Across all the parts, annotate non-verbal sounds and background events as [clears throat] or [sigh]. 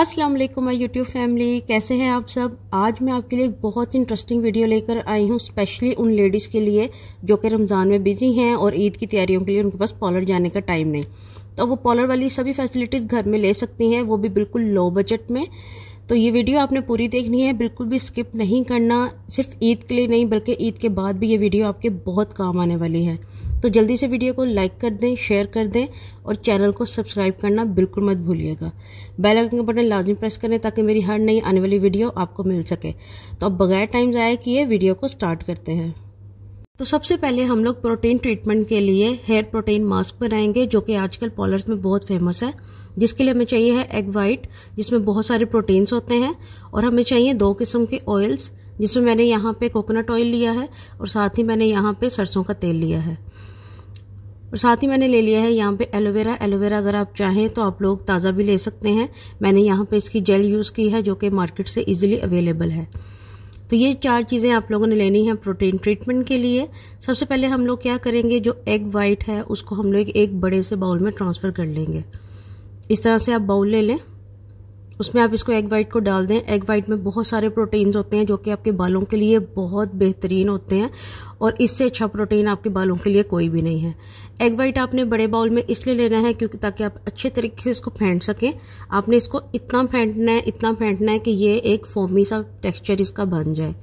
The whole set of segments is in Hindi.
अस्सलाम वालेकुम माय यूट्यूब फैमिली कैसे हैं आप सब आज मैं आपके लिए एक बहुत इंटरेस्टिंग वीडियो लेकर आई हूँ स्पेशली उन लेडीज़ के लिए जो कि रमज़ान में बिज़ी हैं और ईद की तैयारियों के लिए उनके पास पॉलर जाने का टाइम नहीं तो वो पॉलर वाली सभी फैसिलिटीज़ घर में ले सकती हैं वो भी बिल्कुल लो बजट में तो ये वीडियो आपने पूरी देखनी है बिल्कुल भी स्किप नहीं करना सिर्फ ईद के लिए नहीं बल्कि ईद के बाद भी ये वीडियो आपके बहुत काम आने वाली है तो जल्दी से वीडियो को लाइक कर दें शेयर कर दें और चैनल को सब्सक्राइब करना बिल्कुल मत भूलिएगा बेल आइकन का बटन लाजमी प्रेस करें ताकि मेरी हर नई आने वाली वीडियो आपको मिल सके तो अब बगैर टाइम ज़ाया किए वीडियो को स्टार्ट करते हैं तो सबसे पहले हम लोग प्रोटीन ट्रीटमेंट के लिए हेयर प्रोटीन मास्क बनाएंगे जो कि आजकल पॉलर्स में बहुत फेमस है जिसके लिए हमें चाहिए है एग वाइट जिसमें बहुत सारे प्रोटीन्स होते हैं और हमें चाहिए दो किस्म के ऑयल्स जिसमें मैंने यहाँ पे कोकोनट ऑयल लिया है और साथ ही मैंने यहाँ पे सरसों का तेल लिया है और साथ ही मैंने ले लिया है यहाँ पे एलोवेरा एलोवेरा अगर आप चाहें तो आप लोग ताज़ा भी ले सकते हैं मैंने यहाँ पे इसकी जेल यूज़ की है जो कि मार्केट से इजीली अवेलेबल है तो ये चार चीज़ें आप लोगों ने लेनी है प्रोटीन ट्रीटमेंट के लिए सबसे पहले हम लोग क्या करेंगे जो एग वाइट है उसको हम लोग एक बड़े से बाउल में ट्रांसफ़र कर लेंगे इस तरह से आप बाउल ले लें उसमें आप इसको एग वाइट को डाल दें एग वाइट में बहुत सारे प्रोटीन्स होते हैं जो कि आपके बालों के लिए बहुत बेहतरीन होते हैं और इससे अच्छा प्रोटीन आपके बालों के लिए कोई भी नहीं है एग वाइट आपने बड़े बाउल में इसलिए लेना है क्योंकि ताकि आप अच्छे तरीके से इसको फेंट सकें आपने इसको इतना फेंटना है इतना फेंटना है कि ये एक फोमी सा टेक्स्चर इसका बन जाए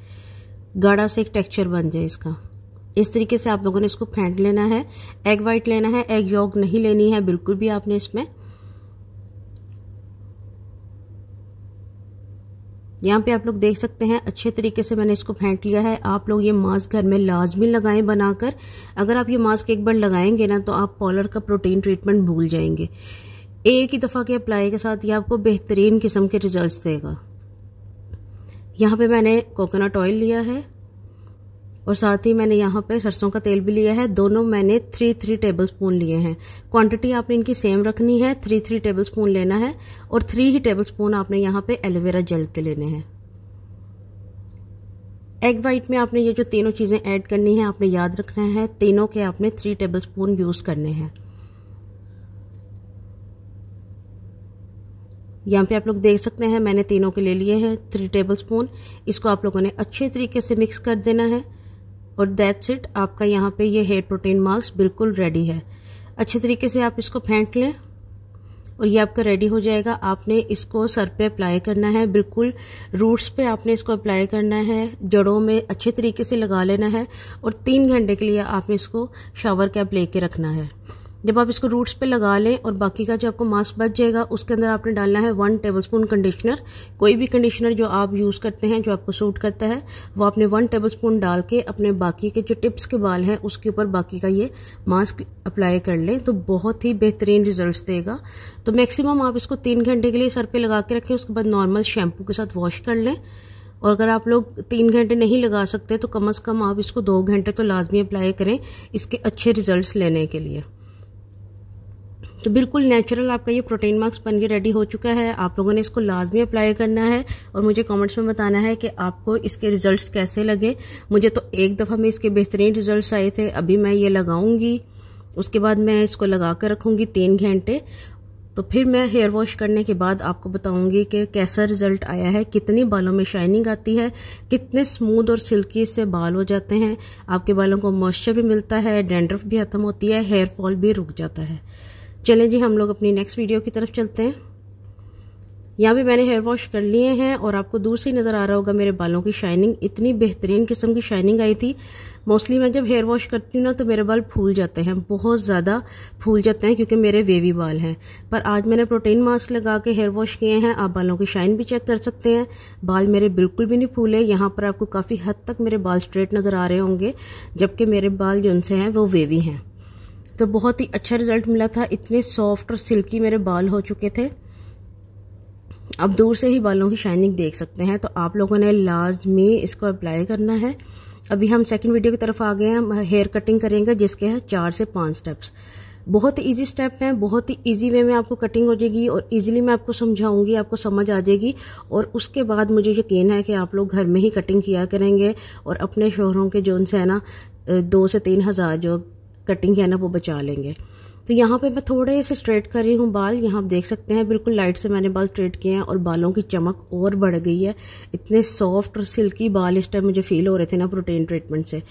गाढ़ा से एक टेक्स्चर बन जाए इसका इस तरीके से आप लोगों ने इसको फेंट लेना है एग वाइट लेना है एग योग नहीं लेनी है बिल्कुल भी आपने इसमें यहाँ पे आप लोग देख सकते हैं अच्छे तरीके से मैंने इसको फेंट लिया है आप लोग ये मास्क घर में लाजमी लगाएं बनाकर अगर आप ये मास्क एक बार लगाएंगे ना तो आप पॉलर का प्रोटीन ट्रीटमेंट भूल जाएंगे एक ही दफ़ा के अप्लाई के साथ ये आपको बेहतरीन किस्म के रिजल्ट्स देगा यहाँ पे मैंने कोकोनट ऑयल लिया है और साथ ही मैंने यहाँ पे सरसों का तेल भी लिया है दोनों मैंने थ्री थ्री टेबल स्पून लिए हैं क्वांटिटी आपने इनकी सेम रखनी है थ्री थ्री टेबल स्पून लेना है और थ्री ही टेबल स्पून आपने यहाँ पे एलोवेरा जेल के लेने हैं एग वाइट में आपने ये जो तीनों चीज़ें ऐड करनी है आपने याद रखना है तीनों के आपने थ्री टेबल स्पून यूज़ करने हैं यहाँ पे आप लोग देख सकते हैं मैंने तीनों के ले लिए हैं थ्री टेबल स्पून इसको आप लोगों ने अच्छे तरीके से मिक्स कर देना है और दैट्स इट आपका यहाँ पे ये हेयर प्रोटीन मास्क बिल्कुल रेडी है अच्छे तरीके से आप इसको फेंट लें और ये आपका रेडी हो जाएगा आपने इसको सर पे अप्लाई करना है बिल्कुल रूट्स पे आपने इसको अप्लाई करना है जड़ों में अच्छे तरीके से लगा लेना है और तीन घंटे के लिए आपने इसको शावर कैप ले रखना है जब आप इसको रूट्स पे लगा लें और बाकी का जो आपको मास्क बच जाएगा उसके अंदर आपने डालना है वन टेबलस्पून कंडीशनर कोई भी कंडीशनर जो आप यूज़ करते हैं जो आपको सूट करता है वो आपने वन टेबलस्पून डाल के अपने बाकी के जो टिप्स के बाल हैं उसके ऊपर बाकी का ये मास्क अप्लाई कर लें तो बहुत ही बेहतरीन रिजल्ट देगा तो मैक्सिमम आप इसको तीन घंटे के लिए सर पर लगा के रखें उसके बाद नॉर्मल शैम्पू के साथ वॉश कर लें और अगर आप लोग तीन घंटे नहीं लगा सकते तो कम अज़ कम आप इसको दो घंटे तो लाजमी अप्लाई करें इसके अच्छे रिजल्ट लेने के लिए तो बिल्कुल नेचुरल आपका ये प्रोटीन मास्क बन के रेडी हो चुका है आप लोगों ने इसको लाजमी अप्लाई करना है और मुझे कमेंट्स में बताना है कि आपको इसके रिजल्ट्स कैसे लगे मुझे तो एक दफ़ा में इसके बेहतरीन रिजल्ट्स आए थे अभी मैं ये लगाऊंगी उसके बाद मैं इसको लगा कर रखूँगी तीन घंटे तो फिर मैं हेयर वॉश करने के बाद आपको बताऊंगी कि कैसा रिजल्ट आया है कितनी बालों में शाइनिंग आती है कितने स्मूथ और सिल्की से बाल हो जाते हैं आपके बालों को मॉइस्चर भी मिलता है डेंड्रफ भी खत्म होती है हेयर फॉल भी रुक जाता है चलें जी हम लोग अपनी नेक्स्ट वीडियो की तरफ चलते हैं यहाँ भी मैंने हेयर वॉश कर लिए हैं और आपको दूर से ही नज़र आ रहा होगा मेरे बालों की शाइनिंग इतनी बेहतरीन किस्म की शाइनिंग आई थी मोस्टली मैं जब हेयर वॉश करती हूँ ना तो मेरे बाल फूल जाते हैं बहुत ज़्यादा फूल जाते हैं क्योंकि मेरे वेवी बाल हैं पर आज मैंने प्रोटीन मास्क लगा के हेयर वॉश किए हैं आप बालों की शाइन भी चेक कर सकते हैं बाल मेरे बिल्कुल भी नहीं फूले यहाँ पर आपको काफ़ी हद तक मेरे बाल स्ट्रेट नज़र आ रहे होंगे जबकि मेरे बाल जो उनसे हैं वो वेवी हैं तो बहुत ही अच्छा रिज़ल्ट मिला था इतने सॉफ्ट और सिल्की मेरे बाल हो चुके थे अब दूर से ही बालों की शाइनिंग देख सकते हैं तो आप लोगों ने लाजमी इसको अप्लाई करना है अभी हम सेकंड वीडियो की तरफ आ गए हैं हेयर कटिंग करेंगे जिसके हैं चार से पाँच स्टेप्स बहुत ही ईजी स्टेप हैं बहुत ही ईजी वे में आपको कटिंग हो जाएगी और ईजिली मैं आपको समझाऊंगी आपको समझ आ जाएगी और उसके बाद मुझे यकीन है कि आप लोग घर में ही कटिंग किया करेंगे और अपने शोहरों के जो उनसे है ना दो से तीन हज़ार जो कटिंग है ना वो बचा लेंगे तो यहाँ पे मैं थोड़े से स्ट्रेट कर रही हूँ बाल यहाँ आप देख सकते हैं बिल्कुल लाइट से मैंने बाल स्ट्रेट किए हैं और बालों की चमक और बढ़ गई है इतने सॉफ्ट और सिल्की बाल इस टाइम मुझे फील हो रहे थे ना प्रोटीन ट्रीटमेंट से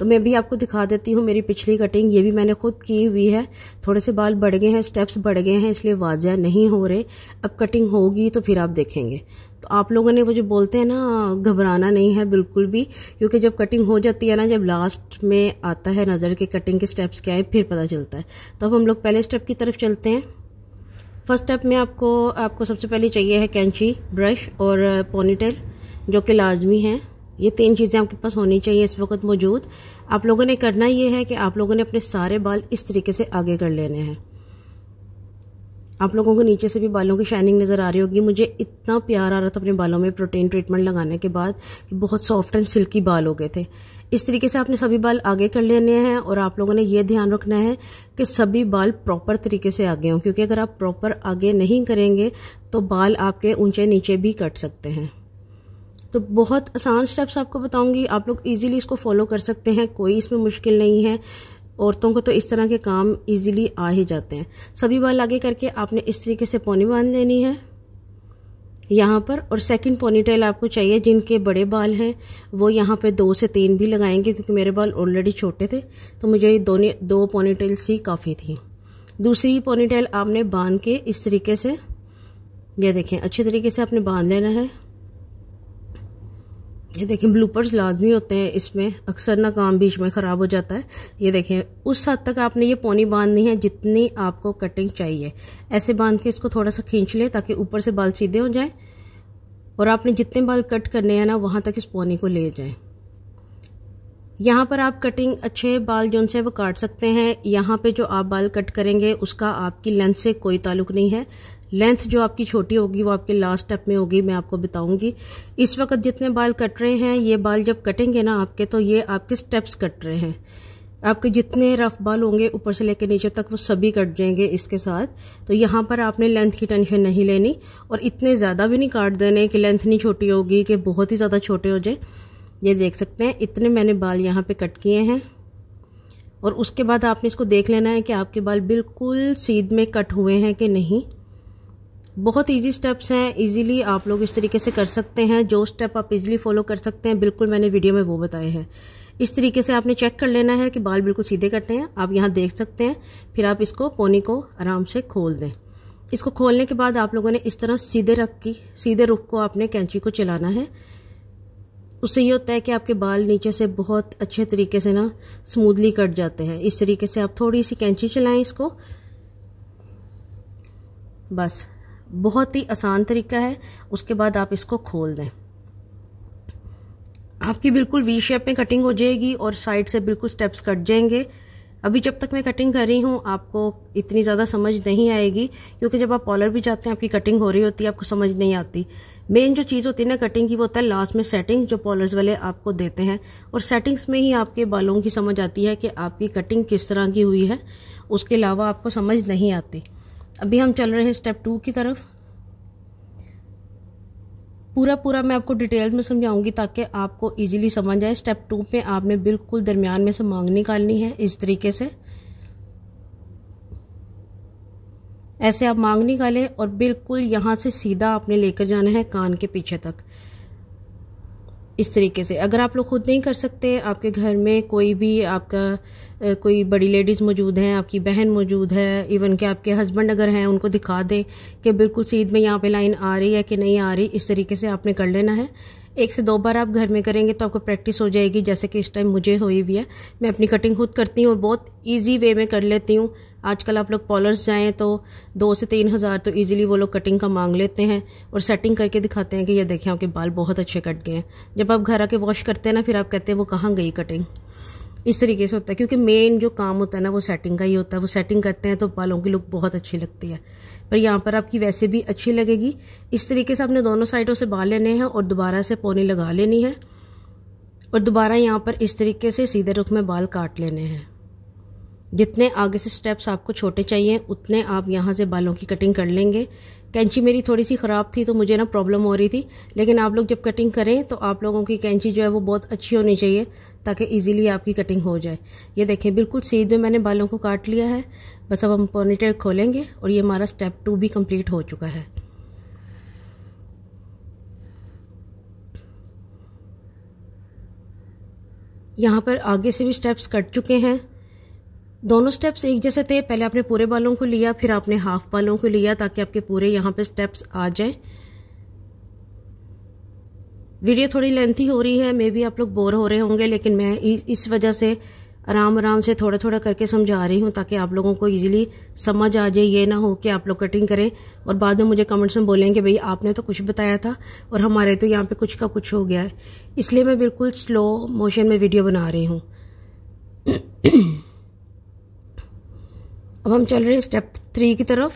तो मैं भी आपको दिखा देती हूँ मेरी पिछली कटिंग ये भी मैंने खुद की हुई है थोड़े से बाल बढ़ गए हैं स्टेप्स बढ़ गए हैं इसलिए वाजिया नहीं हो रहे अब कटिंग होगी तो फिर आप देखेंगे तो आप लोगों ने वो जो बोलते हैं ना घबराना नहीं है बिल्कुल भी क्योंकि जब कटिंग हो जाती है ना जब लास्ट में आता है नज़र के कटिंग के स्टेप्स क्या है फिर पता चलता है तो अब हम लोग पहले स्टेप की तरफ चलते हैं फर्स्ट स्टेप में आपको आपको सबसे पहले चाहिए है कैंची ब्रश और पोनीटेल जो कि लाजमी है ये तीन चीज़ें आपके पास होनी चाहिए इस वक्त मौजूद आप लोगों ने करना ये है कि आप लोगों ने अपने सारे बाल इस तरीके से आगे कर लेने हैं आप लोगों को नीचे से भी बालों की शाइनिंग नज़र आ रही होगी मुझे इतना प्यार आ रहा था अपने बालों में प्रोटीन ट्रीटमेंट लगाने के बाद कि बहुत सॉफ्ट एंड सिल्की बाल हो गए थे इस तरीके से आपने सभी बाल आगे कर लेने हैं और आप लोगों ने यह ध्यान रखना है कि सभी बाल प्रॉपर तरीके से आगे हों क्योंकि अगर आप प्रॉपर आगे नहीं करेंगे तो बाल आपके ऊंचे नीचे भी कट सकते हैं तो बहुत आसान स्टेप्स आपको बताऊंगी आप लोग इजीली इसको फॉलो कर सकते हैं कोई इसमें मुश्किल नहीं है औरतों को तो इस तरह के काम इजीली आ ही जाते हैं सभी बाल आगे करके आपने इस तरीके से पौनी बांध लेनी है यहाँ पर और सेकंड पोनीटेल आपको चाहिए जिनके बड़े बाल हैं वो यहाँ पे दो से तीन भी लगाएंगे क्योंकि मेरे बाल ऑलरेडी छोटे थे तो मुझे दोनों दो पोनीटेल्स ही काफ़ी थी दूसरी पोनीटेल आपने बांध के इस तरीके से ये देखें अच्छे तरीके से आपने बांध लेना है ये देखें ब्लूपर्स लाजमी होते हैं इसमें अक्सर ना काम बीच में ख़राब हो जाता है ये देखें उस हद तक आपने ये पौनी बांधनी है जितनी आपको कटिंग चाहिए ऐसे बांध के इसको थोड़ा सा खींच लें ताकि ऊपर से बाल सीधे हो जाएं और आपने जितने बाल कट करने हैं ना वहाँ तक इस पौनी को ले जाएं यहाँ पर आप कटिंग अच्छे बाल जो उनसे वो काट सकते हैं यहाँ पर जो आप बाल कट करेंगे उसका आपकी लेंथ से कोई ताल्लुक नहीं है लेंथ जो आपकी छोटी होगी वो आपके लास्ट स्टेप में होगी मैं आपको बताऊंगी इस वक्त जितने बाल कट रहे हैं ये बाल जब कटेंगे ना आपके तो ये आपके स्टेप्स कट रहे हैं आपके जितने रफ बाल होंगे ऊपर से लेकर नीचे तक वो सभी कट जाएंगे इसके साथ तो यहाँ पर आपने लेंथ की टेंशन नहीं लेनी और इतने ज़्यादा भी नहीं काट देने कि लेंथ नहीं छोटी होगी कि बहुत ही ज़्यादा छोटे हो जाए ये देख सकते हैं इतने मैंने बाल यहाँ पे कट किए हैं और उसके बाद आपने इसको देख लेना है कि आपके बाल बिल्कुल सीध में कट हुए हैं कि नहीं बहुत इजी स्टेप्स हैं इजीली आप लोग इस तरीके से कर सकते हैं जो स्टेप आप इजीली फॉलो कर सकते हैं बिल्कुल मैंने वीडियो में वो बताए हैं इस तरीके से आपने चेक कर लेना है कि बाल बिल्कुल सीधे कटे हैं आप यहाँ देख सकते हैं फिर आप इसको पोनी को आराम से खोल दें इसको खोलने के बाद आप लोगों ने इस तरह सीधे रख की सीधे रुख को आपने कैंची को चलाना है उससे ये होता है कि आपके बाल नीचे से बहुत अच्छे तरीके से ना स्मूदली कट जाते हैं इस तरीके से आप थोड़ी सी कैंची चलाएं इसको बस बहुत ही आसान तरीका है उसके बाद आप इसको खोल दें आपकी बिल्कुल वी शेप में कटिंग हो जाएगी और साइड से बिल्कुल स्टेप्स कट जाएंगे अभी जब तक मैं कटिंग कर रही हूँ आपको इतनी ज़्यादा समझ नहीं आएगी क्योंकि जब आप पॉलर भी जाते हैं आपकी कटिंग हो रही होती है आपको समझ नहीं आती मेन जो चीज़ होती है ना कटिंग की वो होता है लास्ट में सेटिंग जो पॉलर्स वाले आपको देते हैं और सेटिंग्स में ही आपके बालों की समझ आती है कि आपकी कटिंग किस तरह की हुई है उसके अलावा आपको समझ नहीं आती अभी हम चल रहे हैं स्टेप टू की तरफ पूरा पूरा मैं आपको डिटेल्स में समझाऊंगी ताकि आपको इजीली समझ आए स्टेप टू पे आपने बिल्कुल दरमियान में से मांग निकालनी है इस तरीके से ऐसे आप मांग निकालें और बिल्कुल यहाँ से सीधा आपने लेकर जाना है कान के पीछे तक इस तरीके से अगर आप लोग खुद नहीं कर सकते आपके घर में कोई भी आपका कोई बड़ी लेडीज़ मौजूद हैं आपकी बहन मौजूद है इवन कि आपके हस्बैंड अगर हैं उनको दिखा दें कि बिल्कुल सीध में यहाँ पे लाइन आ रही है कि नहीं आ रही इस तरीके से आपने कर लेना है एक से दो बार आप घर में करेंगे तो आपको प्रैक्टिस हो जाएगी जैसे कि इस टाइम मुझे हुई हुई है मैं अपनी कटिंग खुद करती हूँ और बहुत ईजी वे में कर लेती हूँ आजकल आप लोग पॉलर्स जाएँ तो दो से तीन हज़ार तो ईजिली वो लोग कटिंग का मांग लेते हैं और सेटिंग करके दिखाते हैं कि ये देखें आपके बाल बहुत अच्छे कट गए हैं जब आप घर आके वॉश करते हैं ना फिर आप कहते हैं वो कहाँ गई कटिंग इस तरीके से होता है क्योंकि मेन जो काम होता है ना वो सेटिंग का ही होता है वो सेटिंग करते हैं तो बालों की लुक बहुत अच्छी लगती है पर यहाँ पर आपकी वैसे भी अच्छी लगेगी इस तरीके से आपने दोनों साइडों से बाल लेने हैं और दोबारा से पोनी लगा लेनी है और दोबारा यहाँ पर इस तरीके से सीधे रुख में बाल काट लेने हैं जितने आगे से स्टेप्स आपको छोटे चाहिए उतने आप यहाँ से बालों की कटिंग कर लेंगे कैंची मेरी थोड़ी सी ख़राब थी तो मुझे ना प्रॉब्लम हो रही थी लेकिन आप लोग जब कटिंग करें तो आप लोगों की कैंची जो है वो बहुत अच्छी होनी चाहिए ताकि इजीली आपकी कटिंग हो जाए ये देखें बिल्कुल सीधे मैंने बालों को काट लिया है बस अब हम पोनीटेल खोलेंगे और ये हमारा स्टेप टू भी कम्प्लीट हो चुका है यहाँ पर आगे से भी स्टेप्स कट चुके हैं दोनों स्टेप्स एक जैसे थे पहले आपने पूरे बालों को लिया फिर आपने हाफ बालों को लिया ताकि आपके पूरे यहाँ पे स्टेप्स आ जाए वीडियो थोड़ी लेंथी हो रही है मे भी आप लोग बोर हो रहे होंगे लेकिन मैं इस वजह से आराम आराम से थोड़ा थोड़ा करके समझा रही हूँ ताकि आप लोगों को इजीली समझ आ जाए ये ना हो कि आप लोग कटिंग करें और बाद में मुझे कमेंट्स में बोलेंगे भाई आपने तो कुछ बताया था और हमारे तो यहाँ पे कुछ का कुछ हो गया है इसलिए मैं बिल्कुल स्लो मोशन में वीडियो बना रही हूँ [clears throat] अब हम चल रहे हैं स्टेप थ्री की तरफ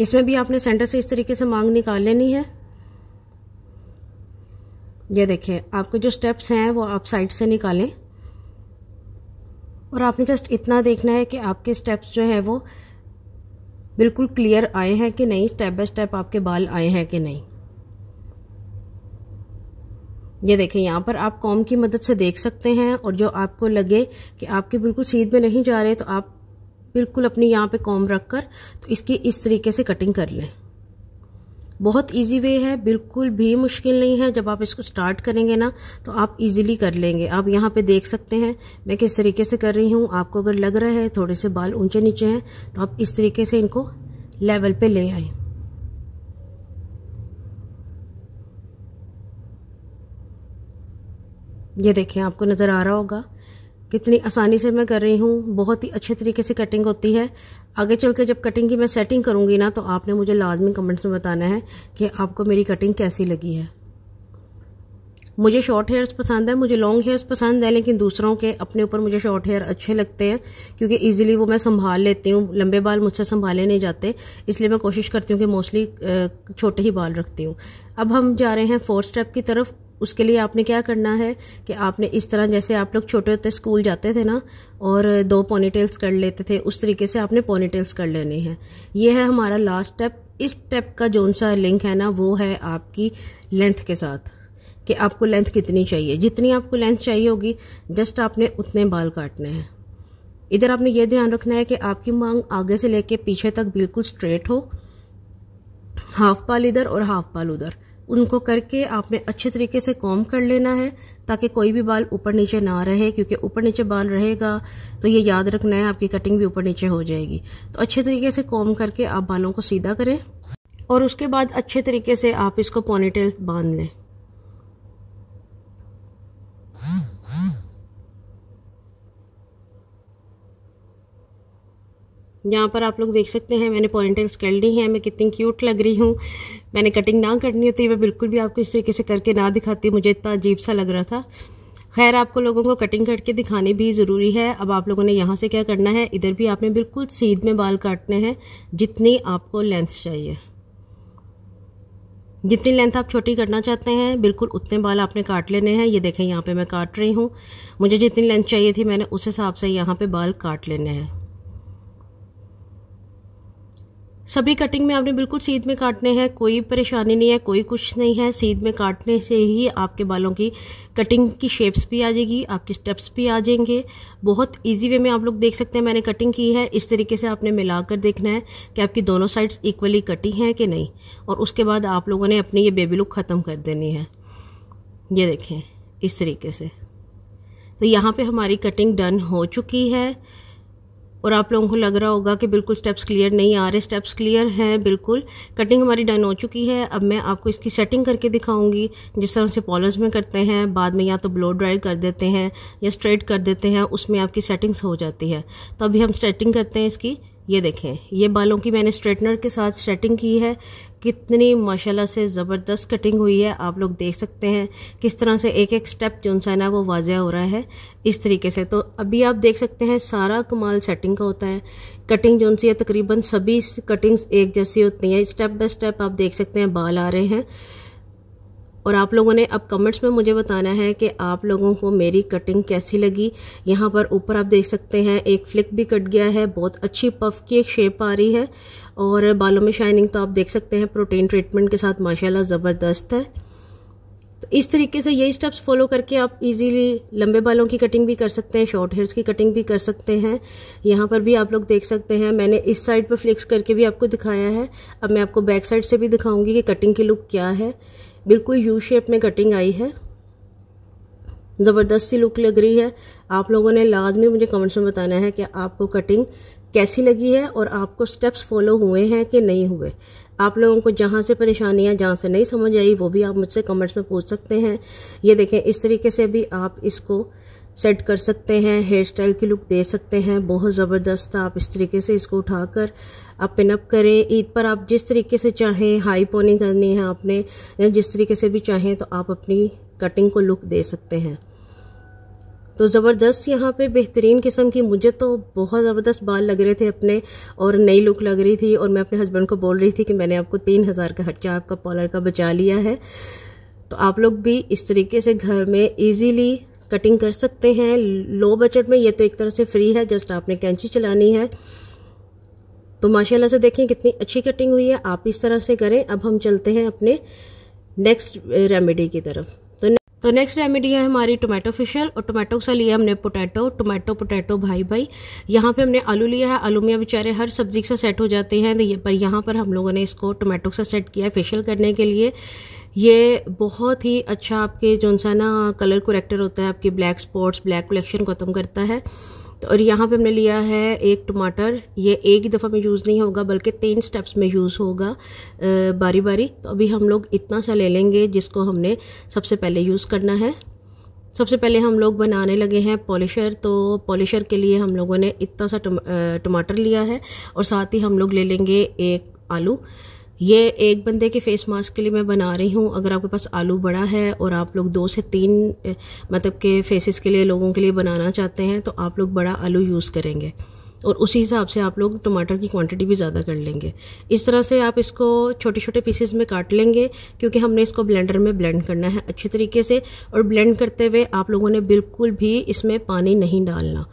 इसमें भी आपने सेंटर से इस तरीके से मांग निकाल लेनी है ये देखिए आपके जो स्टेप्स हैं वो आप साइड से निकालें और आपने जस्ट इतना देखना है कि आपके स्टेप्स जो हैं वो बिल्कुल क्लियर आए हैं कि नहीं स्टेप बाय स्टेप आपके बाल आए हैं कि नहीं ये देखें यहाँ पर आप कॉम की मदद से देख सकते हैं और जो आपको लगे कि आपके बिल्कुल सीध में नहीं जा रहे तो आप बिल्कुल अपनी यहाँ पे कॉम रख कर तो इसकी इस तरीके से कटिंग कर लें बहुत इजी वे है बिल्कुल भी मुश्किल नहीं है जब आप इसको स्टार्ट करेंगे ना तो आप इजीली कर लेंगे आप यहाँ पे देख सकते हैं मैं किस तरीके से कर रही हूँ आपको अगर लग रहा है थोड़े से बाल ऊंचे नीचे हैं तो आप इस तरीके से इनको लेवल पे ले आए ये देखें आपको नज़र आ रहा होगा कितनी आसानी से मैं कर रही हूँ बहुत ही अच्छे तरीके से कटिंग होती है आगे चल के जब कटिंग की मैं सेटिंग करूँगी ना तो आपने मुझे लाजमी कमेंट्स में बताना है कि आपको मेरी कटिंग कैसी लगी है मुझे शॉर्ट हेयर्स पसंद है मुझे लॉन्ग हेयर्स पसंद है लेकिन दूसरों के अपने ऊपर मुझे शॉर्ट हेयर अच्छे लगते हैं क्योंकि इजीली वो मैं संभाल लेती हूँ लंबे बाल मुझसे संभाले नहीं जाते इसलिए मैं कोशिश करती हूँ कि मोस्टली छोटे ही बाल रखती हूँ अब हम जा रहे हैं फोर्थ स्टेप की तरफ उसके लिए आपने क्या करना है कि आपने इस तरह जैसे आप लोग छोटे होते स्कूल जाते थे ना और दो पोनीटेल्स कर लेते थे उस तरीके से आपने पोनीटेल्स कर लेनी है ये है हमारा लास्ट स्टेप इस स्टेप का जो सा लिंक है ना वो है आपकी लेंथ के साथ कि आपको लेंथ कितनी चाहिए जितनी आपको लेंथ चाहिए होगी जस्ट आपने उतने बाल काटने हैं इधर आपने ये ध्यान रखना है कि आपकी मांग आगे से लेके पीछे तक बिल्कुल स्ट्रेट हो हाफ पाल इधर और हाफ पाल उधर उनको करके आपने अच्छे तरीके से कॉम कर लेना है ताकि कोई भी बाल ऊपर नीचे ना रहे क्योंकि ऊपर नीचे बाल रहेगा तो ये याद रखना है आपकी कटिंग भी ऊपर नीचे हो जाएगी तो अच्छे तरीके से कॉम करके आप बालों को सीधा करें और उसके बाद अच्छे तरीके से आप इसको पोनीटेल बांध लें यहाँ पर आप लोग देख सकते हैं मैंने पॉइंटेल्स कर ली हैं मैं कितनी क्यूट लग रही हूँ मैंने कटिंग ना करनी होती मैं बिल्कुल भी आपको इस तरीके से करके ना दिखाती मुझे इतना अजीब सा लग रहा था खैर आपको लोगों को कटिंग करके दिखानी भी ज़रूरी है अब आप लोगों ने यहाँ से क्या करना है इधर भी आपने बिल्कुल सीध में बाल काटने हैं जितनी आपको लेंथ चाहिए जितनी लेंथ आप छोटी करना चाहते हैं बिल्कुल उतने बाल आपने काट लेने हैं ये देखें यहाँ पे मैं काट रही हूँ मुझे जितनी लेंथ चाहिए थी मैंने उस हिसाब से यहाँ पे बाल काट लेने हैं सभी कटिंग में आपने बिल्कुल सीध में काटने हैं कोई परेशानी नहीं है कोई कुछ नहीं है सीध में काटने से ही आपके बालों की कटिंग की शेप्स भी आ जाएगी आपके स्टेप्स भी आ जाएंगे बहुत ईजी वे में आप लोग देख सकते हैं मैंने कटिंग की है इस तरीके से आपने मिलाकर देखना है कि आपकी दोनों साइड्स इक्वली कटी हैं कि नहीं और उसके बाद आप लोगों ने अपनी ये बेबी लुक ख़त्म कर देनी है ये देखें इस तरीके से तो यहाँ पर हमारी कटिंग डन हो चुकी है और आप लोगों को लग रहा होगा कि बिल्कुल स्टेप्स क्लियर नहीं आ रहे स्टेप्स क्लियर हैं बिल्कुल कटिंग हमारी डन हो चुकी है अब मैं आपको इसकी सेटिंग करके दिखाऊंगी जिस तरह से पॉलर्स में करते हैं बाद में या तो ब्लो ड्राई कर देते हैं या स्ट्रेट कर देते हैं उसमें आपकी सेटिंग्स हो जाती है तो अभी हम सेटिंग करते हैं इसकी ये देखें ये बालों की मैंने स्ट्रेटनर के साथ स्ट्रेटिंग की है कितनी माशाल्लाह से ज़बरदस्त कटिंग हुई है आप लोग देख सकते हैं किस तरह से एक एक स्टेप जो सा ना वो वाजह हो रहा है इस तरीके से तो अभी आप देख सकते हैं सारा कमाल सेटिंग का होता है कटिंग जो सी है तकरीबन सभी कटिंग्स एक जैसी होती हैं स्टेप बाई स्टेप आप देख सकते हैं बाल आ रहे हैं और आप लोगों ने अब कमेंट्स में मुझे बताना है कि आप लोगों को मेरी कटिंग कैसी लगी यहाँ पर ऊपर आप देख सकते हैं एक फ्लिक भी कट गया है बहुत अच्छी पफ की एक शेप आ रही है और बालों में शाइनिंग तो आप देख सकते हैं प्रोटीन ट्रीटमेंट के साथ माशाल्लाह ज़बरदस्त है तो इस तरीके से यही स्टेप्स फॉलो करके आप इजीली लंबे बालों की कटिंग भी कर सकते हैं शॉर्ट हेयर्स की कटिंग भी कर सकते हैं यहाँ पर भी आप लोग देख सकते हैं मैंने इस साइड पर फ्लिक्स करके भी आपको दिखाया है अब मैं आपको बैक साइड से भी दिखाऊंगी कि कटिंग की लुक क्या है बिल्कुल यू शेप में कटिंग आई है ज़बरदस्ती लुक लग रही है आप लोगों ने लाजमी मुझे कमेंट्स में बताना है कि आपको कटिंग कैसी लगी है और आपको स्टेप्स फॉलो हुए हैं कि नहीं हुए आप लोगों को जहाँ से परेशानियाँ जहाँ से नहीं समझ आई वो भी आप मुझसे कमेंट्स में पूछ सकते हैं ये देखें इस तरीके से भी आप इसको सेट कर सकते हैं हेयर स्टाइल की लुक दे सकते हैं बहुत ज़बरदस्त आप इस तरीके से इसको उठाकर आप पिनअप करें ईद पर आप जिस तरीके से चाहें हाई पोनी करनी है आपने या जिस तरीके से भी चाहें तो आप अपनी कटिंग को लुक दे सकते हैं तो ज़बरदस्त यहाँ पे बेहतरीन किस्म की मुझे तो बहुत ज़बरदस्त बाल लग रहे थे अपने और नई लुक लग रही थी और मैं अपने हस्बैंड को बोल रही थी कि मैंने आपको तीन हज़ार का खर्चा आपका पॉलर का बचा लिया है तो आप लोग भी इस तरीके से घर में इजीली कटिंग कर सकते हैं लो बजट में ये तो एक तरह से फ्री है जस्ट आपने कैंची चलानी है तो माशाल्लाह से देखें कितनी अच्छी कटिंग हुई है आप इस तरह से करें अब हम चलते हैं अपने नेक्स्ट रेमेडी की तरफ तो ने, तो नेक्स्ट रेमेडी है हमारी टोमेटो फिशल और टोमेटो से लिया हमने पोटैटो टोमेटो पोटैटो भाई भाई यहाँ पे हमने आलू लिया है आलू में बेचारे हर सब्जी से सेट हो जाते हैं तो ये पर यहाँ पर हम लोगों ने इसको टोमेटो से सेट किया है फेशियल करने के लिए ये बहुत ही अच्छा आपके जो सा ना कलर कोरेक्टर होता है आपके ब्लैक स्पॉट्स ब्लैक कलेक्शन ख़त्म करता है तो और यहाँ पे हमने लिया है एक टमाटर ये एक ही दफ़ा में यूज़ नहीं होगा बल्कि तीन स्टेप्स में यूज़ होगा बारी बारी तो अभी हम लोग इतना सा ले लेंगे जिसको हमने सबसे पहले यूज़ करना है सबसे पहले हम लोग बनाने लगे हैं पॉलिशर तो पॉलिशर के लिए हम लोगों ने इतना सा टमाटर लिया है और साथ ही हम लोग ले लेंगे एक आलू ये एक बंदे के फेस मास्क के लिए मैं बना रही हूँ अगर आपके पास आलू बड़ा है और आप लोग दो से तीन मतलब के फेसेस के लिए लोगों के लिए बनाना चाहते हैं तो आप लोग बड़ा आलू यूज़ करेंगे और उसी हिसाब से आप लोग टमाटर की क्वांटिटी भी ज़्यादा कर लेंगे इस तरह से आप इसको छोटे छोटे पीसेस में काट लेंगे क्योंकि हमने इसको ब्लेंडर में ब्लेंड करना है अच्छे तरीके से और ब्लेंड करते हुए आप लोगों ने बिल्कुल भी इसमें पानी नहीं डालना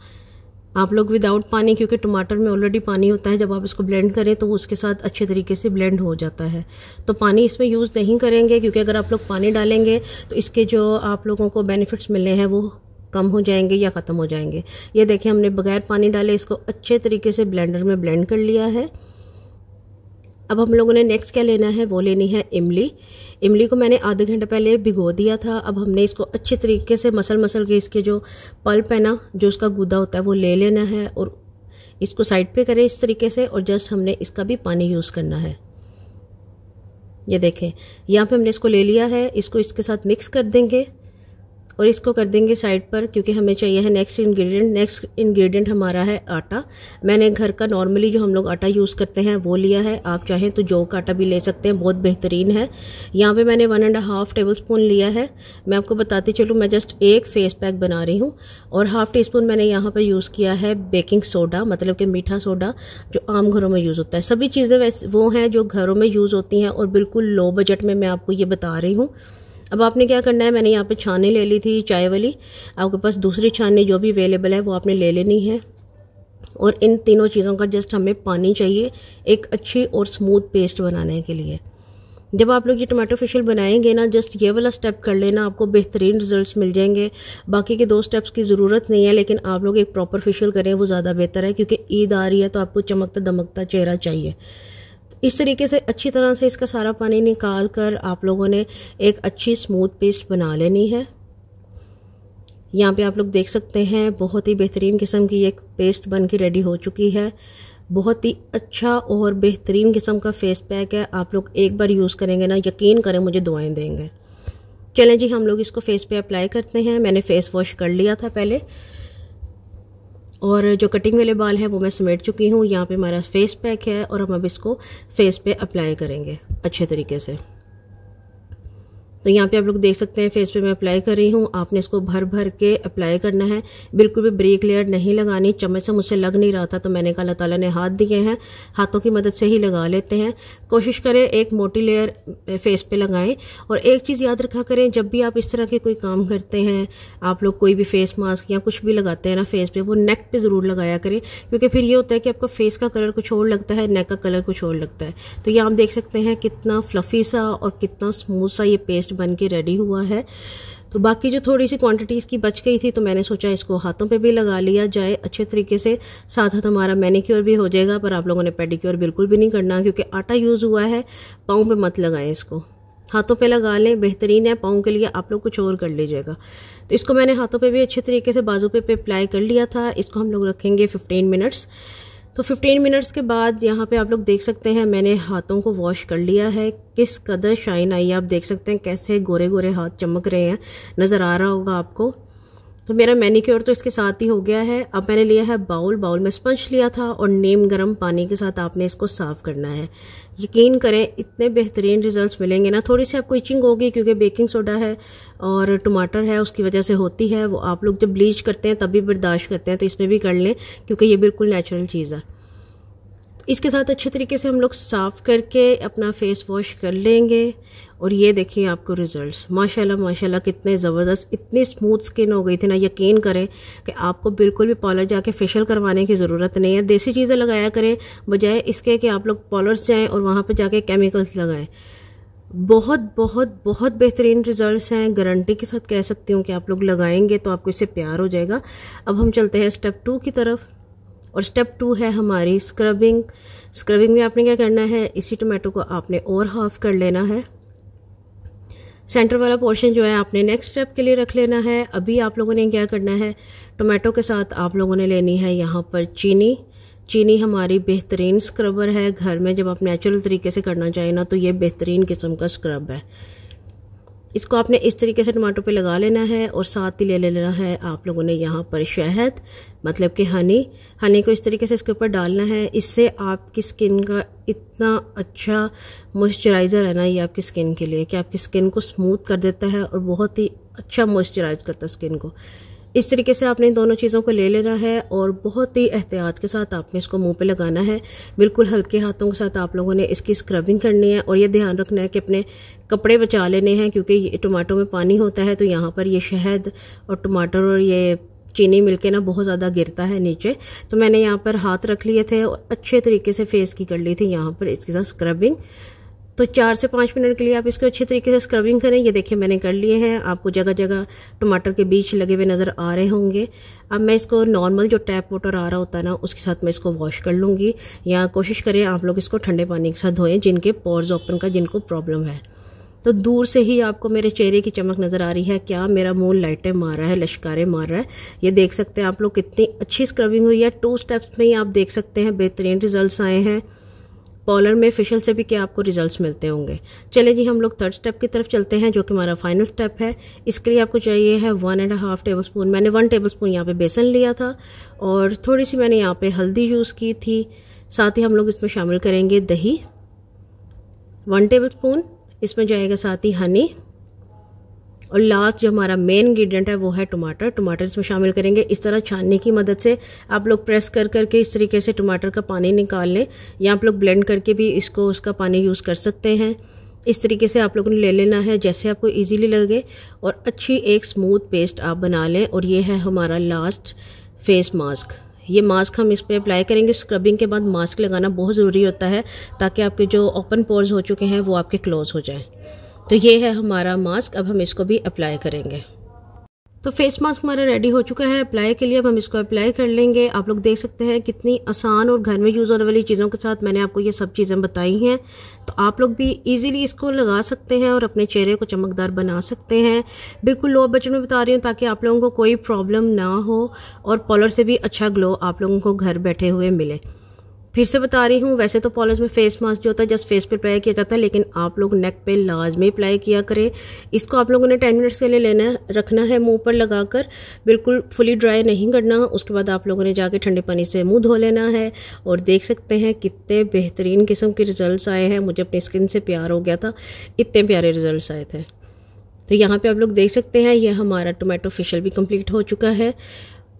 आप लोग विदाउट पानी क्योंकि टमाटर में ऑलरेडी पानी होता है जब आप इसको ब्लेंड करें तो उसके साथ अच्छे तरीके से ब्लेंड हो जाता है तो पानी इसमें यूज़ नहीं करेंगे क्योंकि अगर आप लोग पानी डालेंगे तो इसके जो आप लोगों को बेनिफिट्स मिले हैं वो कम हो जाएंगे या ख़त्म हो जाएंगे ये देखें हमने बगैर पानी डाले इसको अच्छे तरीके से ब्लेंडर में ब्लेंड कर लिया है अब हम लोगों ने नेक्स्ट क्या लेना है वो लेनी है इमली इमली को मैंने आधे घंटे पहले भिगो दिया था अब हमने इसको अच्छे तरीके से मसल मसल के इसके जो पल्प है ना जो उसका गुदा होता है वो ले लेना है और इसको साइड पे करें इस तरीके से और जस्ट हमने इसका भी पानी यूज़ करना है ये देखें यहाँ पे हमने इसको ले लिया है इसको इसके साथ मिक्स कर देंगे और इसको कर देंगे साइड पर क्योंकि हमें चाहिए है नेक्स्ट इंग्रेडिएंट नेक्स्ट इंग्रेडिएंट हमारा है आटा मैंने घर का नॉर्मली जो हम लोग आटा यूज़ करते हैं वो लिया है आप चाहें तो जौ का आटा भी ले सकते हैं बहुत बेहतरीन है यहाँ पर मैंने one and half tablespoon लिया है मैं आपको बताती चलूँ मैं जस्ट एक फेस पैक बना रही हूँ और हाफ़ टी स्पून मैंने यहाँ पर यूज़ किया है बेकिंग सोडा मतलब कि मीठा सोडा जो आम घरों में यूज़ होता है सभी चीज़ें वैसे वो हैं जो घरों में यूज़ होती हैं और बिल्कुल लो बजट में मैं आपको ये बता रही हूँ अब आपने क्या करना है मैंने यहाँ पे छाने ले ली थी चाय वाली आपके पास दूसरी छाने जो भी अवेलेबल है वो आपने ले लेनी है और इन तीनों चीज़ों का जस्ट हमें पानी चाहिए एक अच्छी और स्मूथ पेस्ट बनाने के लिए जब आप लोग ये टमाटो फेशियल बनाएंगे ना जस्ट ये वाला स्टेप कर लेना आपको बेहतरीन रिजल्ट्स मिल जाएंगे बाकी के दो स्टेप्स की ज़रूरत नहीं है लेकिन आप लोग एक प्रॉपर फेशियल करें वो ज़्यादा बेहतर है क्योंकि ईद आ रही है तो आपको चमकता दमकता चेहरा चाहिए इस तरीके से अच्छी तरह से इसका सारा पानी निकाल कर आप लोगों ने एक अच्छी स्मूथ पेस्ट बना लेनी है यहाँ पे आप लोग देख सकते हैं बहुत ही बेहतरीन किस्म की एक पेस्ट बन के रेडी हो चुकी है बहुत ही अच्छा और बेहतरीन किस्म का फेस पैक है आप लोग एक बार यूज़ करेंगे ना यकीन करें मुझे दुआएं देंगे चलें जी हम लोग इसको फेस पे अप्लाई करते हैं मैंने फेस वॉश कर लिया था पहले और जो कटिंग वाले बाल हैं वो मैं समेट चुकी हूँ यहाँ पे हमारा फेस पैक है और हम अब इसको फेस पे अप्लाई करेंगे अच्छे तरीके से तो यहाँ पे आप लोग देख सकते हैं फेस पे मैं अप्लाई कर रही हूँ आपने इसको भर भर के अप्लाई करना है बिल्कुल भी ब्रेक लेयर नहीं लगानी चम्मच से मुझसे लग नहीं रहा था तो मैंने कहा अल्लाह ताला ने हाथ दिए हैं हाथों की मदद से ही लगा लेते हैं कोशिश करें एक मोटी लेयर फेस पे लगाएं और एक चीज़ याद रखा करें जब भी आप इस तरह के कोई काम करते हैं आप लोग कोई भी फेस मास्क या कुछ भी लगाते हैं ना फेस पर वो नेक पर ज़रूर लगाया करें क्योंकि फिर ये होता है कि आपका फेस का कलर कुछ और लगता है नेक का कलर कुछ और लगता है तो ये आप देख सकते हैं कितना फ्लफ़ी सा और कितना स्मूथ सा ये पेस्ट पेस्ट बन के रेडी हुआ है तो बाकी जो थोड़ी सी क्वांटिटीज़ की बच गई थी तो मैंने सोचा इसको हाथों पे भी लगा लिया जाए अच्छे तरीके से साथ साथ हमारा मैनीक्योर भी हो जाएगा पर आप लोगों ने पेडिक्योर बिल्कुल भी नहीं करना क्योंकि आटा यूज़ हुआ है पाँव पर मत लगाएं इसको हाथों पे लगा लें बेहतरीन है पाँव के लिए आप लोग कुछ और कर लीजिएगा तो इसको मैंने हाथों पे भी अच्छे तरीके से बाजू पे अप्लाई कर लिया था इसको हम लोग रखेंगे 15 मिनट्स तो 15 मिनट्स के बाद यहाँ पे आप लोग देख सकते हैं मैंने हाथों को वॉश कर लिया है किस कदर शाइन आई है आप देख सकते हैं कैसे गोरे गोरे हाथ चमक रहे हैं नज़र आ रहा होगा आपको तो मेरा मैनिक्योर तो इसके साथ ही हो गया है अब मैंने लिया है बाउल बाउल में स्पंज लिया था और नेम गर्म पानी के साथ आपने इसको साफ़ करना है यकीन करें इतने बेहतरीन रिजल्ट्स मिलेंगे ना थोड़ी सी आपको इचिंग होगी क्योंकि बेकिंग सोडा है और टमाटर है उसकी वजह से होती है वो आप लोग जब ब्लीच करते हैं तभी बर्दाश्त करते हैं तो इसमें भी कर लें क्योंकि ये बिल्कुल नेचुरल चीज़ है इसके साथ अच्छे तरीके से हम लोग साफ़ करके अपना फेस वॉश कर लेंगे और ये देखिए आपको रिजल्ट्स माशाल्लाह माशाल्लाह कितने ज़बरदस्त इतनी स्मूथ स्किन हो गई थी ना यकीन करें कि आपको बिल्कुल भी पॉलर जाके फेशियल करवाने की ज़रूरत नहीं है देसी चीज़ें लगाया करें बजाय इसके कि आप लोग पॉलर्स जाएँ और वहाँ पर जाके केमिकल्स लगाएँ बहुत बहुत बहुत बेहतरीन रिजल्ट्स हैं गारंटी के साथ कह सकती हूँ कि आप लोग लगाएंगे तो आपको इससे प्यार हो जाएगा अब हम चलते हैं स्टेप टू की तरफ और स्टेप टू है हमारी स्क्रबिंग स्क्रबिंग में आपने क्या करना है इसी टोमेटो को आपने और हाफ कर लेना है सेंटर वाला पोर्शन जो है आपने नेक्स्ट स्टेप के लिए रख लेना है अभी आप लोगों ने क्या करना है टोमेटो के साथ आप लोगों ने लेनी है यहाँ पर चीनी चीनी हमारी बेहतरीन स्क्रबर है घर में जब आप नेचुरल तरीके से करना चाहें ना तो ये बेहतरीन किस्म का स्क्रब है इसको आपने इस तरीके से टमाटो पे लगा लेना है और साथ ही ले लेना है आप लोगों ने यहाँ पर शहद मतलब कि हनी हनी को इस तरीके से इसके ऊपर डालना है इससे आपकी स्किन का इतना अच्छा मॉइस्चराइज़र है ना ये आपकी स्किन के लिए कि आपकी स्किन को स्मूथ कर देता है और बहुत ही अच्छा मॉइस्चराइज करता है स्किन को इस तरीके से आपने इन दोनों चीज़ों को ले लेना है और बहुत ही एहतियात के साथ आपने इसको मुंह पे लगाना है बिल्कुल हल्के हाथों के साथ आप लोगों ने इसकी स्क्रबिंग करनी है और ये ध्यान रखना है कि अपने कपड़े बचा लेने हैं क्योंकि टमाटो में पानी होता है तो यहाँ पर ये शहद और टमाटर और ये चीनी मिलके ना बहुत ज़्यादा गिरता है नीचे तो मैंने यहाँ पर हाथ रख लिए थे और अच्छे तरीके से फेस की कर ली थी यहाँ पर इसके साथ स्क्रबिंग तो चार से पाँच मिनट के लिए आप इसको अच्छे तरीके से स्क्रबिंग करें ये देखिए मैंने कर लिए हैं आपको जगह जगह टमाटर के बीच लगे हुए नज़र आ रहे होंगे अब मैं इसको नॉर्मल जो टैप वाटर आ रहा होता है ना उसके साथ मैं इसको वॉश कर लूँगी या कोशिश करें आप लोग इसको ठंडे पानी के साथ धोएं जिनके पॉर्ज ओपन का जिनको प्रॉब्लम है तो दूर से ही आपको मेरे चेहरे की चमक नज़र आ रही है क्या मेरा मुँह लाइटें मार रहा है लश्कारें मार रहा है ये देख सकते हैं आप लोग कितनी अच्छी स्क्रबिंग हुई है टू स्टेप्स में ही आप देख सकते हैं बेहतरीन रिजल्ट्स आए हैं पॉलर में फेशियल से भी क्या आपको रिजल्ट्स मिलते होंगे चले जी हम लोग थर्ड स्टेप की तरफ चलते हैं जो कि हमारा फाइनल स्टेप है इसके लिए आपको चाहिए है one and half tablespoon मैंने वन टेबल स्पून यहाँ पर बेसन लिया था और थोड़ी सी मैंने यहाँ पर हल्दी यूज़ की थी साथ ही हम लोग इसमें शामिल करेंगे दही वन टेबल स्पून इसमें जाएगा साथ ही हनी और लास्ट जो हमारा मेन इंग्रेडिएंट है वो है टमाटर टमाटर इसमें शामिल करेंगे इस तरह छानने की मदद से आप लोग प्रेस कर करके इस तरीके से टमाटर का पानी निकाल लें या आप लोग ब्लेंड करके भी इसको उसका पानी यूज़ कर सकते हैं इस तरीके से आप लोगों ने ले लेना है जैसे आपको इजीली लगे और अच्छी एक स्मूथ पेस्ट आप बना लें और ये है हमारा लास्ट फेस मास्क ये मास्क हम इस पर अप्लाई करेंगे स्क्रबिंग के बाद मास्क लगाना बहुत ज़रूरी होता है ताकि आपके जो ओपन पोर्स हो चुके हैं वो आपके क्लोज़ हो जाए तो ये है हमारा मास्क अब हम इसको भी अप्लाई करेंगे तो फेस मास्क हमारा रेडी हो चुका है अप्लाई के लिए अब हम इसको अप्लाई कर लेंगे आप लोग देख सकते हैं कितनी आसान और घर में यूज़ होने वाली चीज़ों के साथ मैंने आपको ये सब चीज़ें बताई हैं तो आप लोग भी इजीली इसको लगा सकते हैं और अपने चेहरे को चमकदार बना सकते हैं बिल्कुल लो बजट में बता रही हूँ ताकि आप लोगों को कोई प्रॉब्लम ना हो और पॉलर से भी अच्छा ग्लो आप लोगों को घर बैठे हुए मिले फिर से बता रही हूँ वैसे तो पॉलिश में फेस मास्क जो होता है जस्ट फेस पे अप्लाई किया जाता है लेकिन आप लोग नेक पे लाजमी अप्लाई किया करें इसको आप लोगों ने टेन मिनट्स के लिए लेना रखना है मुंह पर लगाकर बिल्कुल फुली ड्राई नहीं करना उसके बाद आप लोगों ने जाके ठंडे पानी से मुंह धो लेना है और देख सकते हैं कितने बेहतरीन किस्म के रिजल्ट आए हैं मुझे अपनी स्किन से प्यार हो गया था इतने प्यारे रिजल्ट आए थे तो यहाँ पर आप लोग देख सकते हैं यह हमारा टोमेटो फेशियल भी कम्प्लीट हो चुका है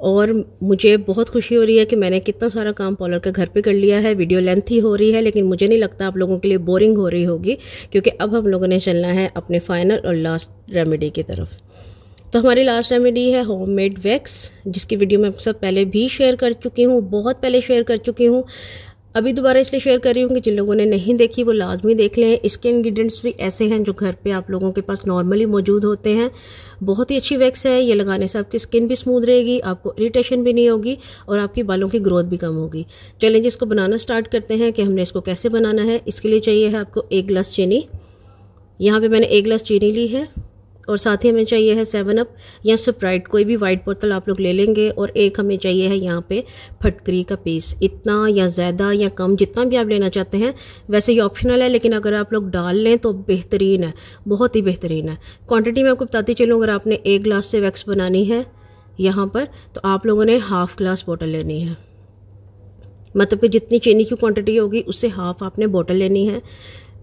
और मुझे बहुत खुशी हो रही है कि मैंने कितना सारा काम पॉलर का घर पे कर लिया है वीडियो लेंथ ही हो रही है लेकिन मुझे नहीं लगता आप लोगों के लिए बोरिंग हो रही होगी क्योंकि अब हम लोगों ने चलना है अपने फाइनल और लास्ट रेमेडी की तरफ तो हमारी लास्ट रेमेडी है होम मेड वैक्स जिसकी वीडियो मैं सब पहले भी शेयर कर चुकी हूँ बहुत पहले शेयर कर चुकी हूँ अभी दोबारा इसलिए शेयर कर रही हूँ कि जिन लोगों ने नहीं देखी वो लाजमी देख लें इसके इंग्रेडिएंट्स भी ऐसे हैं जो घर पे आप लोगों के पास नॉर्मली मौजूद होते हैं बहुत ही अच्छी वैक्स है ये लगाने से आपकी स्किन भी स्मूथ रहेगी आपको इरीटेशन भी नहीं होगी और आपकी बालों की ग्रोथ भी कम होगी चलें जिसको बनाना स्टार्ट करते हैं कि हमने इसको कैसे बनाना है इसके लिए चाहिए है आपको एक गिलास चीनी यहाँ पर मैंने एक गिलास चीनी ली है और साथ ही हमें चाहिए है सेवन अप या स्प्राइट कोई भी वाइट बोतल आप लोग ले लेंगे और एक हमें चाहिए है यहाँ पे फटकरी का पीस इतना या ज़्यादा या कम जितना भी आप लेना चाहते हैं वैसे ये ऑप्शनल है लेकिन अगर आप लोग डाल लें तो बेहतरीन है बहुत ही बेहतरीन है क्वान्टिटी मैं आपको बताती चलूँ अगर आपने एक ग्लास से वैक्स बनानी है यहाँ पर तो आप लोगों ने हाफ़ ग्लास बोटल लेनी है मतलब कि जितनी चीनी की क्वांटिटी होगी उससे हाफ आपने बोतल लेनी है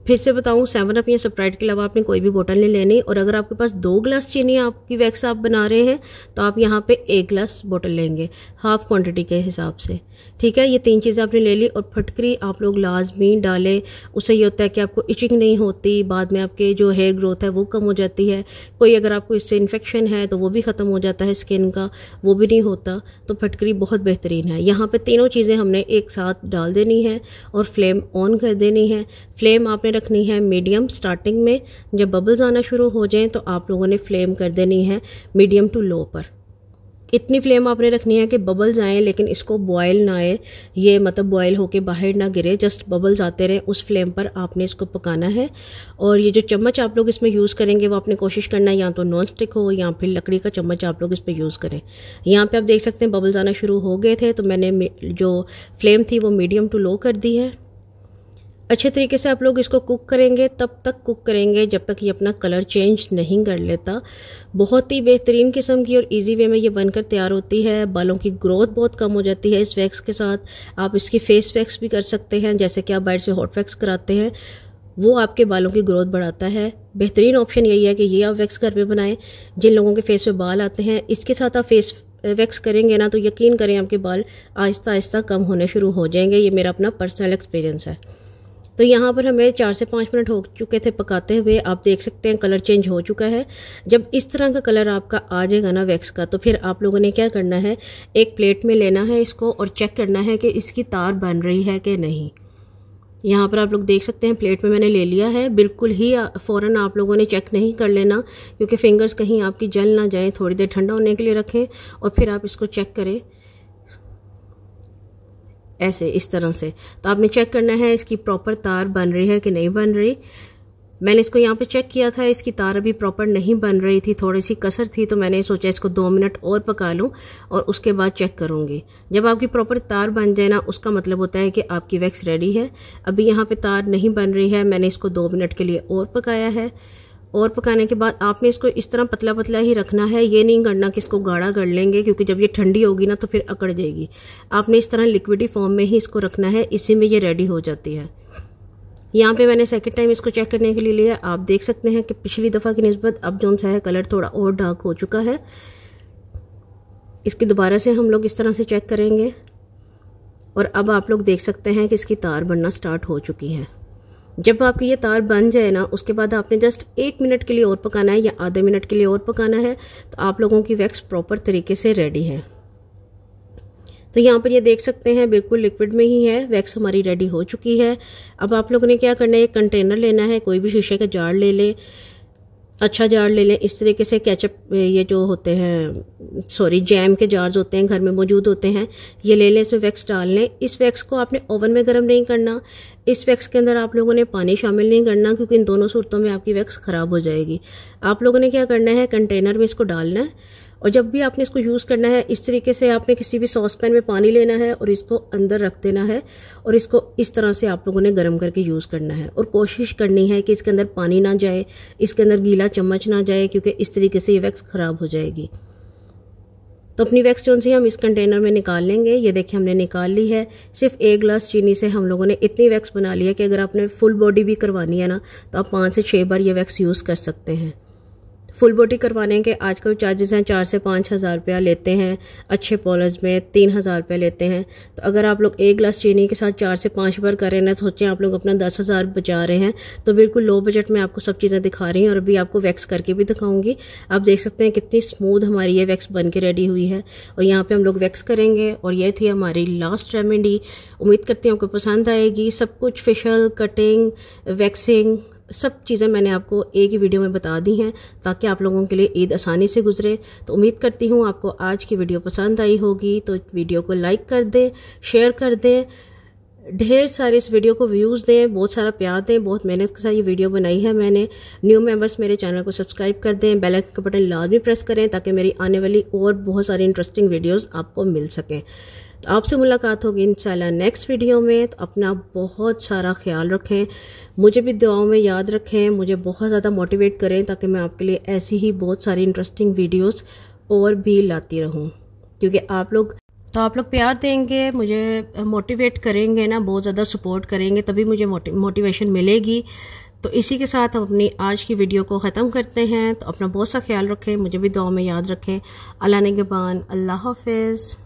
फिर से बताऊँ सेवन अप या सप्राइट के अलावा आपने कोई भी बोटल नहीं लेनी और अगर आपके पास दो ग्लास चीनी आपकी वैक्स आप बना रहे हैं तो आप यहाँ पे एक ग्लास बोटल लेंगे हाफ क्वांटिटी के हिसाब से ठीक है ये तीन चीज़ें आपने ले ली और फटकरी आप लोग लाजमी डालें उससे ये होता है कि आपको इचिंग नहीं होती बाद में आपके जो हेयर ग्रोथ है वो कम हो जाती है कोई अगर आपको इससे इन्फेक्शन है तो वो भी ख़त्म हो जाता है स्किन का वो भी नहीं होता तो फटकरी बहुत बेहतरीन है यहाँ पर तीनों चीज़ें हमने एक साथ डाल देनी है और फ्लेम ऑन कर देनी है फ्लेम आपने रखनी है मीडियम स्टार्टिंग में जब बबल्स आना शुरू हो जाएं तो आप लोगों ने फ्लेम कर देनी है मीडियम टू लो पर इतनी फ्लेम आपने रखनी है कि बबल्स आएँ लेकिन इसको बॉयल ना आए ये मतलब बॉयल होके बाहर ना गिरे जस्ट बबल्स आते रहें उस फ्लेम पर आपने इसको पकाना है और ये जो चम्मच आप लोग इसमें यूज़ करेंगे वो आपने कोशिश करना है या तो नॉन स्टिक हो या फिर लकड़ी का चम्मच आप लोग इस पर यूज़ करें यहाँ पर आप देख सकते हैं बबल्स आना शुरू हो गए थे तो मैंने जो फ्लेम थी वो मीडियम टू लो कर दी है अच्छे तरीके से आप लोग इसको कुक करेंगे तब तक कुक करेंगे जब तक ये अपना कलर चेंज नहीं कर लेता बहुत ही बेहतरीन किस्म की और इजी वे में ये बनकर तैयार होती है बालों की ग्रोथ बहुत कम हो जाती है इस वैक्स के साथ आप इसकी फेस वैक्स भी कर सकते हैं जैसे कि आप बाहर से हॉट वैक्स कराते हैं वो आपके बालों की ग्रोथ बढ़ाता है बेहतरीन ऑप्शन यही है कि ये आप वैक्स घर पर बनाएं जिन लोगों के फेस पर बाल आते हैं इसके साथ आप फेस वैक्स करेंगे ना तो यकीन करें आपके बाल आहिस्ता आहिस्ता कम होने शुरू हो जाएंगे ये मेरा अपना पर्सनल एक्सपीरियंस है तो यहाँ पर हमें चार से पाँच मिनट हो चुके थे पकाते हुए आप देख सकते हैं कलर चेंज हो चुका है जब इस तरह का कलर आपका आ जाएगा ना वैक्स का तो फिर आप लोगों ने क्या करना है एक प्लेट में लेना है इसको और चेक करना है कि इसकी तार बन रही है कि नहीं यहाँ पर आप लोग देख सकते हैं प्लेट में मैंने ले लिया है बिल्कुल ही फ़ौरन आप लोगों ने चेक नहीं कर लेना क्योंकि फिंगर्स कहीं आपकी जल ना जाए थोड़ी देर ठंडा होने के लिए रखें और फिर आप इसको चेक करें ऐसे इस तरह से तो आपने चेक करना है इसकी प्रॉपर तार बन रही है कि नहीं बन रही मैंने इसको यहाँ पे चेक किया था इसकी तार अभी प्रॉपर नहीं बन रही थी थोड़ी सी कसर थी तो मैंने सोचा इसको दो मिनट और पका लूँ और उसके बाद चेक करूँगी जब आपकी प्रॉपर तार बन जाए ना उसका मतलब होता है कि आपकी वैक्स रेडी है अभी यहाँ पे तार नहीं बन रही है मैंने इसको दो मिनट के लिए और पकाया है और पकाने के बाद आपने इसको इस तरह पतला पतला ही रखना है ये नहीं करना कि इसको गाढ़ा कर लेंगे क्योंकि जब ये ठंडी होगी ना तो फिर अकड़ जाएगी आपने इस तरह लिक्विडी फॉर्म में ही इसको रखना है इसी में ये रेडी हो जाती है यहाँ पे मैंने सेकेंड टाइम इसको चेक करने के लिए लिया आप देख सकते हैं कि पिछली दफ़ा की नस्बत अब जो सा है कलर थोड़ा और डार्क हो चुका है इसकी दोबारा से हम लोग इस तरह से चेक करेंगे और अब आप लोग देख सकते हैं कि इसकी तार बनना स्टार्ट हो चुकी है जब आपकी ये तार बन जाए ना उसके बाद आपने जस्ट एक मिनट के लिए और पकाना है या आधे मिनट के लिए और पकाना है तो आप लोगों की वैक्स प्रॉपर तरीके से रेडी है तो यहाँ पर ये देख सकते हैं बिल्कुल लिक्विड में ही है वैक्स हमारी रेडी हो चुकी है अब आप लोगों ने क्या करना है एक कंटेनर लेना है कोई भी शीशे का जार ले लें अच्छा जार ले लें इस तरीके से कैचअप ये जो होते हैं सॉरी जैम के जार्स होते हैं घर में मौजूद होते हैं ये ले लें इसमें वैक्स डाल लें इस वैक्स को आपने ओवन में गर्म नहीं करना इस वैक्स के अंदर आप लोगों ने पानी शामिल नहीं करना क्योंकि इन दोनों सूरतों में आपकी वैक्स ख़राब हो जाएगी आप लोगों ने क्या करना है कंटेनर में इसको डालना है और जब भी आपने इसको यूज़ करना है इस तरीके से आपने किसी भी सॉस पैन में पानी लेना है और इसको अंदर रख देना है और इसको इस तरह से आप लोगों ने गर्म करके यूज़ करना है और कोशिश करनी है कि इसके अंदर पानी ना जाए इसके अंदर गीला चम्मच ना जाए क्योंकि इस तरीके से ये वैक्स ख़राब हो जाएगी तो अपनी वैक्स जो सी हम इस कंटेनर में निकाल लेंगे ये देखिए हमने निकाल ली है सिर्फ एक ग्लास चीनी से हम लोगों ने इतनी वैक्स बना ली है कि अगर आपने फुल बॉडी भी करवानी है ना तो आप पाँच से छः बार ये वैक्स यूज़ कर सकते हैं फुल बॉडी करवाने के आजकल चार्जेस हैं चार से पाँच हज़ार रुपया लेते हैं अच्छे पॉलर्स में तीन हज़ार रुपया लेते हैं तो अगर आप लोग एक ग्लास चीनी के साथ चार से पाँच बार करें ना सोचें आप लोग अपना दस हज़ार बचा रहे हैं तो बिल्कुल लो बजट में आपको सब चीज़ें दिखा रही हैं और अभी आपको वैक्स करके भी दिखाऊँगी आप देख सकते हैं कितनी स्मूद हमारी ये वैक्स बन के रेडी हुई है और यहाँ पर हम लोग वैक्स करेंगे और ये थी हमारी लास्ट रेमेडी उम्मीद करती हूँ आपको पसंद आएगी सब कुछ फेशियल कटिंग वैक्सिंग सब चीज़ें मैंने आपको एक ही वीडियो में बता दी हैं ताकि आप लोगों के लिए ईद आसानी से गुजरे तो उम्मीद करती हूँ आपको आज की वीडियो पसंद आई होगी तो वीडियो को लाइक कर दें शेयर कर दें ढेर सारे इस वीडियो को व्यूज़ दें बहुत सारा प्यार दें बहुत मेहनत के साथ ये वीडियो बनाई है मैंने न्यू मेंबर्स मेरे चैनल को सब्सक्राइब कर दें बेल आइकन का बटन लाजमी प्रेस करें ताकि मेरी आने वाली और बहुत सारी इंटरेस्टिंग वीडियोस आपको मिल सकें तो आपसे मुलाकात होगी इंशाल्लाह नेक्स्ट वीडियो में तो अपना बहुत सारा ख्याल रखें मुझे भी दुआओं में याद रखें मुझे बहुत ज़्यादा मोटिवेट करें ताकि मैं आपके लिए ऐसी ही बहुत सारी इंटरेस्टिंग वीडियोस और भी लाती रहूं क्योंकि आप लोग तो आप लोग प्यार देंगे मुझे मोटिवेट करेंगे ना बहुत ज़्यादा सपोर्ट करेंगे तभी मुझे मोटिवेशन मिलेगी तो इसी के साथ हम अपनी आज की वीडियो को ख़त्म करते हैं तो अपना बहुत सा ख्याल रखें मुझे भी दुआ में याद रखें अल्लाह नगबान अल्लाह हाफिज़